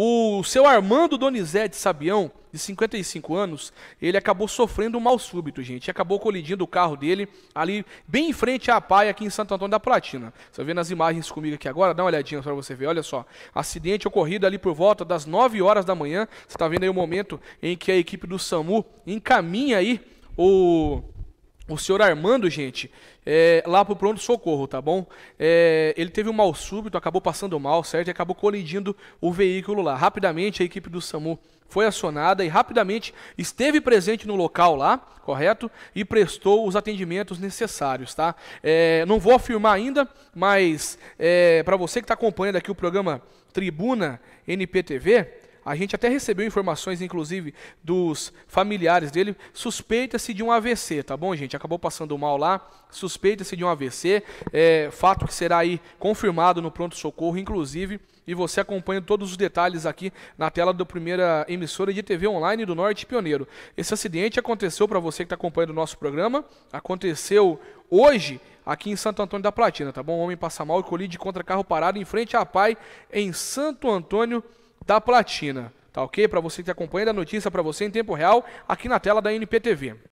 O seu Armando Donizete Sabião, de 55 anos, ele acabou sofrendo um mal súbito, gente. Acabou colidindo o carro dele ali bem em frente à PAI aqui em Santo Antônio da Platina. Você vendo as imagens comigo aqui agora, dá uma olhadinha para você ver. Olha só, acidente ocorrido ali por volta das 9 horas da manhã. Você está vendo aí o momento em que a equipe do SAMU encaminha aí o o senhor Armando, gente, é, lá pro pronto-socorro, tá bom? É, ele teve um mal súbito, acabou passando mal, certo? E acabou colidindo o veículo lá. Rapidamente, a equipe do SAMU foi acionada e rapidamente esteve presente no local lá, correto? E prestou os atendimentos necessários, tá? É, não vou afirmar ainda, mas é, para você que está acompanhando aqui o programa Tribuna NPTV, a gente até recebeu informações, inclusive, dos familiares dele. Suspeita-se de um AVC, tá bom, gente? Acabou passando mal lá. Suspeita-se de um AVC. É, fato que será aí confirmado no pronto-socorro, inclusive. E você acompanha todos os detalhes aqui na tela da primeira emissora de TV online do Norte Pioneiro. Esse acidente aconteceu, para você que está acompanhando o nosso programa, aconteceu hoje aqui em Santo Antônio da Platina, tá bom? O homem passa mal e colide contra carro parado em frente à PAI em Santo Antônio da da Platina. Tá ok? Para você que acompanha a notícia para você em tempo real aqui na tela da NPTV.